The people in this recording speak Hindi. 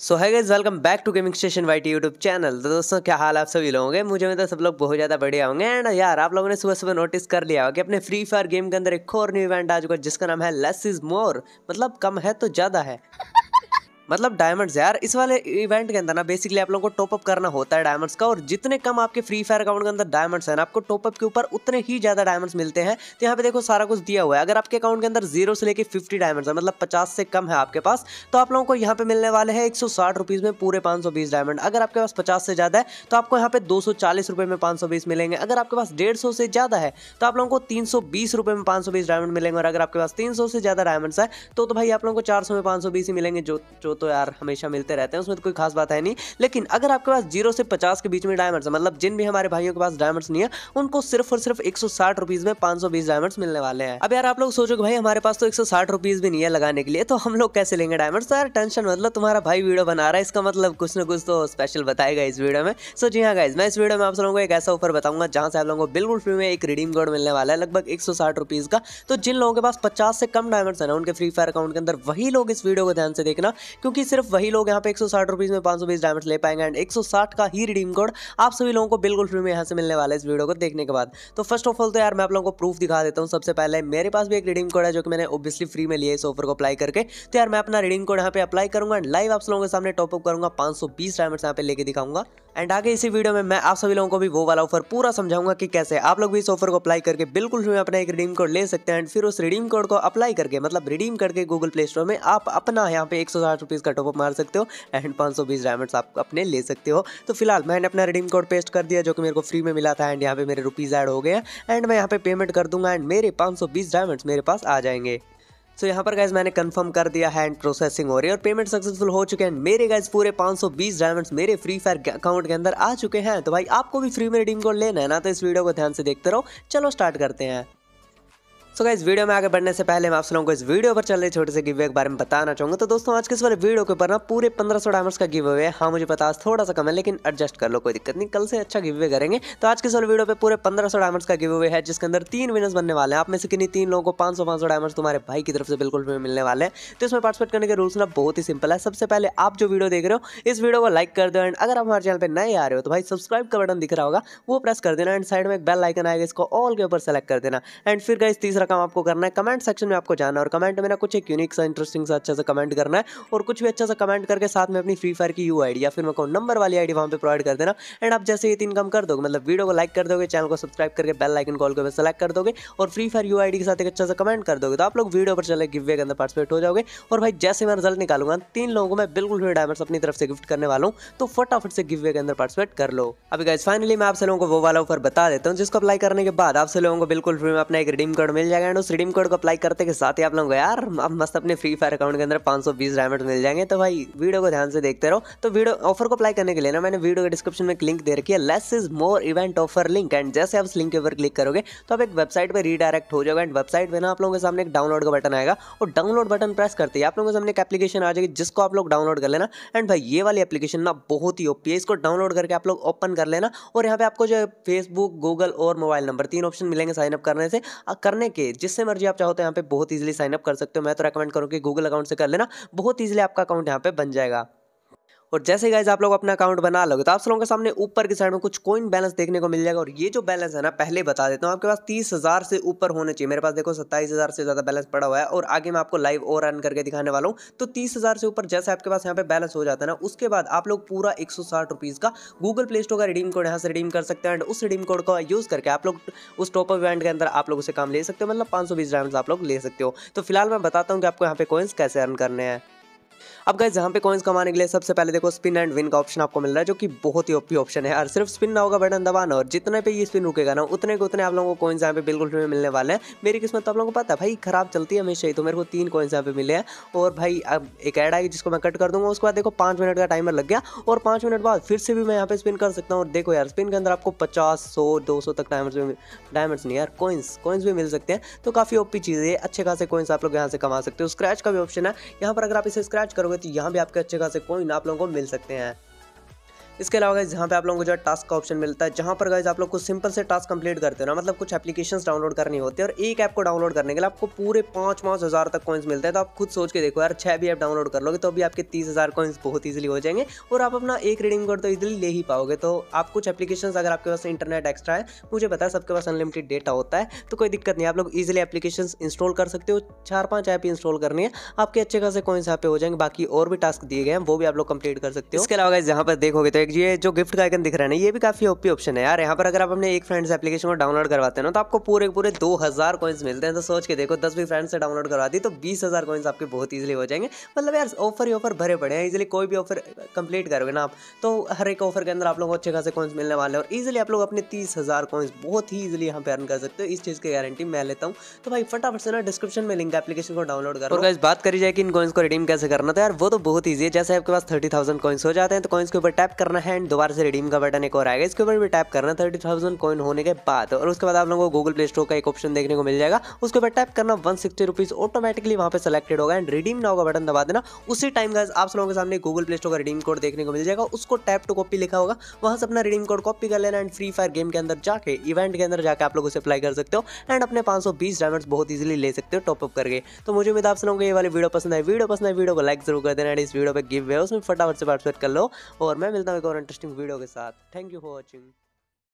so hi guys welcome back to gaming station Y T YouTube channel तो दोस्तों क्या हाल आप सभी लोगों के मुझे मतलब सब लोग बहुत ज़्यादा बढ़िया होंगे एंड यार आप लोगों ने सुबह सुबह नोटिस कर लिया होगा कि अपने फ्री फायर गेम के अंदर एक और न्यू इवेंट आ चुका है जिसका नाम है लेस इज मोर मतलब कम है तो ज़्यादा है मतलब डायमंड्स यार इस वाले इवेंट के अंदर ना बेसिकली आप लोगों को टॉपअप करना होता है डायमंड्स का और जितने कम आपके फ्री फायर अकाउंट के अंदर डायमंड्स है ना आपको टॉपअप के ऊपर उतने ही ज़्यादा डायमंड्स मिलते हैं तो यहाँ पे देखो सारा कुछ दिया हुआ है अगर आपके अकाउंट के अंदर जीरो से लेकर फिफ्टी डायमंड है मतलब पचास से कम है आपके पास तो आप लोगों को यहाँ पे मिलने वाले हैं एक में पूरे पाँच डायमंड अगर आपके पास पचास से ज़्यादा है तो आपको यहाँ पे दो में पांच मिलेंगे अगर आपके पास डेढ़ से ज़्यादा है तो आप लोगों को तीन में पाँच डायमंड मिलेंगे और अगर आपके पास तीन से ज़्यादा डायमंड्स है तो, तो, भाई आप लोगों को चार में पांच ही मिलेंगे जो तो यार हमेशा मिलते रहते हैं उसमें तो कोई खास बात है नहीं लेकिन अगर आपके पास जीरो से पचास के बीच में डायमंड्स मतलब जिन भी हमारे भाइयों के पास डायमंड्स नहीं है उनको सिर्फ और सिर्फ एक सौ में पांच डायमंड्स मिलने वाले हैं अब यार आप लोग सोचो भाई हमारे पास तो एक सौ भी नहीं है लगाने के लिए तो हम लोग कैसे लेंगे डायमंड्स तो यार टेंशन मतलब तुम्हारा भाई वीडियो बना रहा है इसका मतलब कुछ ना कुछ तो स्पेशल बताएगा इस वीडियो में सो जी हाँ गाइज मैं इस वीडियो में आप लोगों को एक ऐसा ऑफर बताऊंगा जहां से आप लोगों को बिल्कुल फ्री में एक रिडीम कोड मिलने वाला है लगभग एक सौ का तो जिन लोगों के पास पचास से कम डायमंड्स है ना उनके फ्री फायर अकाउंट के अंदर वही लोग इस वीडियो को ध्यान से देखना क्योंकि सिर्फ वही लोग यहाँ पे एक सौ में पांच बीस डायमंड्स ले पाएंगे एंड एक का ही रिडीम कोड आप सभी लोगों को बिल्कुल फ्री में यहाँ से मिलने वाला है इस वीडियो को देखने के बाद तो फर्स्ट ऑफ ऑल तो यार मैं आप लोगों को प्रूफ दिखा देता हूँ सबसे पहले मेरे पास भी एक रिडीम कोड है जो कि मैंने ओब्वियसली फ्री में लिया इस ऑफर को अप्लाई करके तो यार मैं अपना रिडीम कोड यहाँ पे अप्लाई करूंगा एंड लाइव आप लोगों के सामने टॉपअप करूँगा पांच सौ डायमंड्स यहाँ पे लेके दिखाऊंगा एंड आगे इसी वीडियो में मैं आप सभी लोगों को भी वो वाला ऑफर पूरा समझाऊंगा कि कैसे आप लोग भी इस ऑफर को अप्लाई करके बिल्कुल फ्री में अपना एक रिडीम कोड ले सकते हैं एंड फिर उस रिडीम कोड को अप्लाई करके मतलब रिडीम करके गूगल प्ले स्टोर में आप अपना यहाँ पे एक सौ साठ का टॉपअप मार सकते हो एंड पाँच सौ बीस डायमंड्स आप अपने ले सकते हो तो फिलहाल मैंने अपना रिडीम कोड पेस्ट कर दिया जो कि मेरे को फ्री में मिला था एंड यहाँ पे मेरे रुपीज़ ऐड हो गया एंड मैं यहाँ पे पेमेंट कर दूंगा एंड मेरे पाँच सौ बीस डायमंड्स मेरे पास आ जाएंगे सो so, यहाँ पर गैस मैंने कंफर्म कर दिया है एंड प्रोसेसिंग हो रही है और पेमेंट सक्सेसफुल हो चुके हैं मेरे गैस पूरे 520 डायमंड्स मेरे फ्री फायर अकाउंट के अंदर आ चुके हैं तो भाई आपको भी फ्री में रिडीम कोड लेना है ना तो इस वीडियो को ध्यान से देखते रहो चलो स्टार्ट करते हैं सो so इस वीडियो में आगे बढ़ने से पहले मैं आप लोगों को इस वीडियो पर चल रहे छोटे से गिवे के बारे में बताना चाहूँगा तो दोस्तों आज के इस वाले वीडियो के ऊपर ना पूरे पंद्रह सौ डायमंड्स का गिवे है हाँ मुझे पता है थोड़ा सा कम है लेकिन एडजस्ट कर लो कोई दिक्कत नहीं कल से अच्छा गिवे करेंगे तो आज के इस वाले वीडियो पर पूरे पंद्रह सौ डायमंड्स का गिव है जिसके अंदर तीन विनर्स बनने वाले हैं आप में से किन्नी तीन लोगों को पांच सौ पांच सौ डायमंड्स तुम्हारे भाई की तरफ से बिल्कुल भी मिलने वाले हैं तो इसमें पार्टिसिपेट करने के रूल्स ना बहुत ही सिंपल है सबसे पहले आप जो वीडियो देख रहे हो इस वीडियो को लाइक कर दो एंड अगर आप हमारे चैनल पर नए आ रहे हो तो भाई सब्सक्राइब का बटन दिख रहा होगा वो प्रेस कर देना एंड साइड में एक बेल आइकन आएगा इसको ऑल के ऊपर सेलेक्ट कर देना एंड फिर गाइस तीसरा काम आपको करना है कमेंट सेक्शन में आपको जाना है और कमेंट में ना कुछ एक यूनिक सा इंटरेस्टिंग सा अच्छा सा कमेंट करना है और कुछ भी अच्छा सा कमेंट करके साथ में अपनी फ्री फायर की यू आईडी या फिर मेरे को नंबर वाली आईडी वहाँ पर प्रोवाइड कर देना एंड आप जैसे ये तीन काम कर दोगे मतलब वीडियो को लाइक कर दोगे चैनल को सब्सक्राइब करके बेल लाइकन कॉल को सेलेक्ट कर दोगे और फ्री फायर यू के साथ एक अच्छा सा कमेंट कर दोगे तो आप लोग वीडियो पर चले गिवे के अंदर पार्टिसिपेट हो जाओगे और भाई जैसे मैं रिजल्ट निकालूंगा तीन लोगों को मैं बिल्कुल भी डायमंड्स अपनी तरफ से गिफ्ट करने वाला हूँ तो फटाफट से गिवे के अंदर पार्टिसिपेट कर लो अभी फाइनली मैं आपसे लोगों को वो वाला ऑफर बता देता हूँ जिसको अप्लाई करने के बाद आपसे लोगों को बिल्कुल फ्री में अपना एक रिडीम कार्ड मिल जाएगा जाएगा एंड उस रिडीम कोड को अप्लाई करते के साथ ही आप लोगों को यार आप मस्त अपने फ्री फायर अकाउंट के अंदर पाँच सौ बीस डायमंड मिल जाएंगे तो भाई वीडियो को ध्यान से देखते रहो तो वीडियो ऑफर को अप्लाई करने के लिए ना मैंने वीडियो के डिस्क्रिप्शन में लिंक दे रखी है less is more event offer link and जैसे आप उस लिंक के ऊपर क्लिक करोगे तो आप एक वेबसाइट पर रीडायरेक्ट हो जाएगा एंड वेबसाइट में ना आप लोगों के सामने एक डाउनलोड का बटन आएगा और डाउनलोड बटन प्रेस करते ही आप लोगों के सामने एक एप्लीकेशन आ जाएगी जिसको आप लोग डाउनलोड कर लेना एंड भाई ये वाली एप्लीकेशन ना बहुत ही ओपी है इसको डाउनलोड करके आप लोग ओपन कर लेना और यहाँ पे आपको जो है फेसबुक गूगल और मोबाइल नंबर तीन ऑप्शन मिलेंगे साइनअप करने से करने के जिससे मर्जी आप चाहो तो यहाँ पे बहुत ईजिली साइनअप कर सकते हो मैं तो रेकमेंड करूँ कि गूगल अकाउंट से कर लेना बहुत इजीली आपका अकाउंट यहाँ पे बन जाएगा और जैसे गाइज आप लोग अपना अकाउंट बना लोगे तो आप लोगों के सामने ऊपर की साइड में कुछ कोइन बैलेंस देखने को मिल जाएगा और ये जो बैलेंस है ना पहले बता देता हूँ आपके पास तीस हज़ार से ऊपर होने चाहिए मेरे पास देखो सत्ताईस हज़ार से ज़्यादा बैलेंस पड़ा हुआ है और आगे मैं आपको लाइव और रन करके दिखाने वाला हूँ तो तीस हज़ार से ऊपर जैसे आपके पास यहाँ पे बैलेंस हो जाता है ना उसके बाद आप लोग पूरा एक सौ साठ रुपीज़ का गूगल प्ले स्टोर का रिडीम कोड यहाँ से रिडीम कर सकते हैं एंड उस रिडीम कोड का यूज़ करके आप लोग उस टॉप इवेंट के अंदर आप लोग उसे काम ले सकते हो मतलब पाँच सौ बीस आप लोग ले सकते हो तो फिलहाल मैं बताता हूँ कि आपको यहाँ पे कोइंस कैसे अर्न करने हैं अब गाइज यहाँ पे कॉइन्स कमाने के लिए सबसे पहले देखो स्पिन एंड विन का ऑप्शन आपको मिल रहा है जो कि बहुत ही ओपी ऑप्शन है और सिर्फ स्पिन ना होगा बटन दबाना और जितने पे ये स्पिन रुकेगा ना उतने के उतने आप लोगों को कॉइन्स यहाँ पे बिल्कुल फ्री मिलने वाले हैं मेरी किस्मत तो आप लोगों को पता है भाई खराब चलती है हमेशा ही तो मेरे को तीन कॉइन्स यहाँ पे मिले हैं और भाई अब एक ऐड आई जिसको मैं कट कर दूंगा उसके बाद देखो पाँच मिनट का टाइमर लग गया और पाँच मिनट बाद फिर से भी मैं यहाँ पे स्पिन कर सकता हूँ और देखो यार स्पिन के अंदर आपको पचास सौ दो सौ तक टाइमर्स भी डायमंड्स नहीं यार कॉइन्स कॉइन्स भी मिल सकते हैं तो काफ़ी ओपी चीज़ है अच्छे खासे कॉइन्स आप लोग यहाँ से कमा सकते हो स्क्रैच का भी ऑप्शन है यहाँ पर अगर आप इसे स्क्रैच करोगे तो यहाँ भी आपके अच्छे खासे कोइन आप लोगों को मिल सकते हैं इसके अलावा गाइज यहाँ पे आप लोगों को जो है टास्क का ऑप्शन मिलता है जहाँ पर गाइज आप लोग को सिंपल से टास्क कंप्लीट करते हो ना मतलब कुछ एप्लीकेशन डाउनलोड करनी होती है और एक ऐप को डाउनलोड करने के लिए आपको पूरे पाँच पाँच हज़ार तक कॉइन्स मिलते हैं तो आप खुद सोच के देखो यार छह भी ऐप डाउनलोड कर लोगे तो अभी आपके तीस हज़ार कॉइन्स बहुत ईजिली हो जाएंगे और आप अपना एक रीडिंग कोड तो ईजिली ले ही पाओगे तो आप कुछ एप्लीकेशन अगर आपके पास इंटरनेट एक्स्ट्रा है मुझे पता है सबके पास अनलिमिटेड डेटा होता है तो कोई दिक्कत नहीं आप लोग ईजिली एप्लीकेशन इंस्टॉल कर सकते हो चार पाँच ऐप इंस्टॉल करनी है आपके अच्छे खासे कॉइन्स यहाँ पे हो जाएंगे बाकी और भी टास्क दिए गए हैं वो भी आप लोग कंप्लीट कर सकते हो इसके अलावा यहाँ पर देखोगे तो देख ये जो गिफ्ट का आइकन दिख रहा है ना ये भी काफी ओपी ऑप्शन है यार यहाँ पर अगर आप अपने एक फ्रेंड्स से एप्लीकेशन को डाउनलोड करवाते हैं ना तो आपको पूरे पूरे दो हज़ार कॉइन्स मिलते हैं तो सोच के देखो दस भी फ्रेंड्स से डाउनलोड करवा दी तो बीस हज़ार कॉइन्स आपके बहुत ईजिली हो जाएंगे मतलब यार ऑफर ही ऑफर भरे पड़े हैं इजिली कोई भी ऑफर कंप्लीट करोगे ना आप तो हर एक ऑफर के अंदर आप लोगों को अच्छे खासे कॉइन्स मिलने वाले हैं और ईजिली आप लोग अपने तीस हज़ार कॉइन्स बहुत ही ईजिली यहाँ पे अर्न कर सकते हो इस चीज़ की गारंटी मैं लेता हूँ तो भाई फटाफट से ना डिस्क्रिप्शन में लिंक एप्लीकेशन को डाउनलोड करो इस बात करी जाए कि इन कॉइन्स को रिडीम कैसे करना तो यार वो तो बहुत ईजी है जैसे आपके पास थर्टी थाउजेंड कॉइन्स हो जाते हैं तो कॉइन्स के ऊपर टैप करना करना है एंड दोबारा से रिडीम का बटन एक और आएगा इसके ऊपर भी टैप करना थर्टी थाउजेंड कॉइन होने के बाद और उसके बाद आप लोगों को गूगल प्ले स्टोर का एक ऑप्शन देखने को मिल जाएगा उसके ऊपर टैप करना वन सिक्सटी रुपीज़ ऑटोमेटिकली वहाँ पर सेलेक्टेड होगा एंड रिडीम नाउ का बटन दबा देना उसी टाइम का आप लोगों के सामने गूगल प्ले स्टोर का रिडीम कोड देखने को मिल जाएगा उसको टैप टू कॉपी लिखा होगा वहाँ से अपना रिडीम कोड कॉपी कर लेना एंड फ्री फायर गेम के अंदर जाके इवेंट के अंदर जाकर आप लोग उसे अप्लाई कर सकते हो एंड अपने सौ बीस डायमंड बहुत ईजिली ले सकते हो टॉपअप करके तो मुझे उम्मीद आप लोगों को ये वाली वीडियो पसंद है वीडियो पसंद है वीडियो को लाइक जरूर कर देना एंड इस वीडियो पर गिव वे उसमें फटाफट से पार्टिसिपेट कर लो और मैं मिलता हूँ एक और इंटरेस्टिंग वीडियो के साथ थैंक यू फॉर वॉचिंग